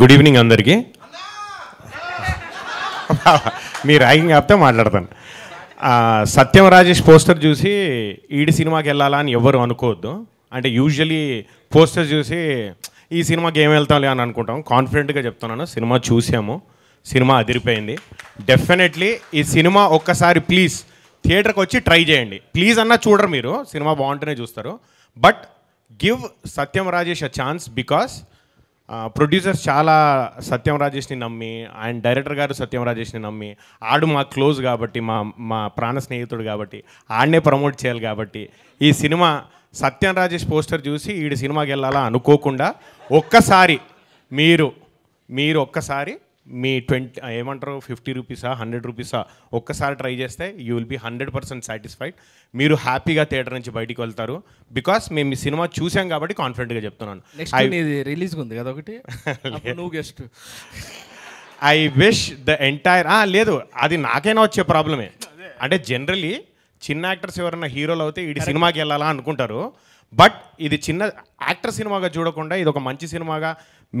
good evening అందరికీ మీ ragging ఆపితే మాట్లాడతాను సత్యం రాజేష్ పోస్టర్ చూసి ఈడి సినిమాకి వెళ్ళాలా అని ఎవరు అనుకోవద్దు అంటే యూజువలీ పోస్టర్ చూసి ఈ సినిమాకి ఏం వెళ్తాంలే అని అనుకుంటాం కాన్ఫిడెంట్గా చెప్తున్నాను సినిమా చూసాము సినిమా అదిరిపోయింది డెఫినెట్లీ ఈ సినిమా ఒక్కసారి ప్లీజ్ థియేటర్కి వచ్చి ట్రై చేయండి ప్లీజ్ అన్నా చూడరు మీరు సినిమా బాగుంటేనే చూస్తారు but give Satyam Rajesh a chance because producers చాలా సత్యం రాజేష్ని నమ్మి అండ్ డైరెక్టర్ గారు సత్యం రాజేష్ని నమ్మి ఆడు మా క్లోజ్ కాబట్టి మా మా ప్రాణ స్నేహితుడు కాబట్టి ఆడనే ప్రమోట్ చేయాలి కాబట్టి ఈ సినిమా సత్యం రాజేష్ పోస్టర్ చూసి ఈ సినిమాకి వెళ్ళాలా అనుకోకుండా ఒక్కసారి మీరు మీరు ఒక్కసారి మీ ట్వంటీ ఏమంటారు ఫిఫ్టీ రూపీసా హండ్రెడ్ రూపీసా ఒక్కసారి ట్రై చేస్తే you will be hundred percent satisfied మీరు హ్యాపీగా థియేటర్ నుంచి బయటికి వెళ్తారు బికాస్ మేము ఈ సినిమా చూసాం కాబట్టి కాన్ఫిడెంట్గా చెప్తున్నాను రిలీజ్ ఉంది కదా ఒకటి నువ్వు guest I wish the entire లేదు అది నాకైనా వచ్చే ప్రాబ్లమే అంటే జనరలీ చిన్న యాక్టర్స్ ఎవరైనా హీరోలు అవుతే ఇది సినిమాకి వెళ్ళాలా అనుకుంటారు బట్ ఇది చిన్న యాక్టర్ సినిమాగా చూడకుండా ఇది ఒక మంచి సినిమాగా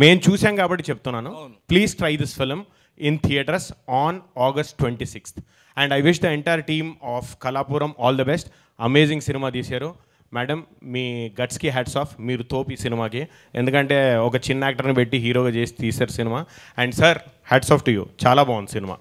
మేము చూసాం కాబట్టి చెప్తున్నాను please try this film in theatres on August twenty sixth and I wish the entire team of Kalapuram all the best amazing cinema తీశారు మేడం మీ గట్స్కి హ్యాట్స్ ఆఫ్ మీరు తోపు ఈ సినిమాకి ఎందుకంటే ఒక చిన్న యాక్టర్ని పెట్టి హీరోగా చేసి తీశారు cinema and sir hats off to you చాలా బాగుంది సినిమా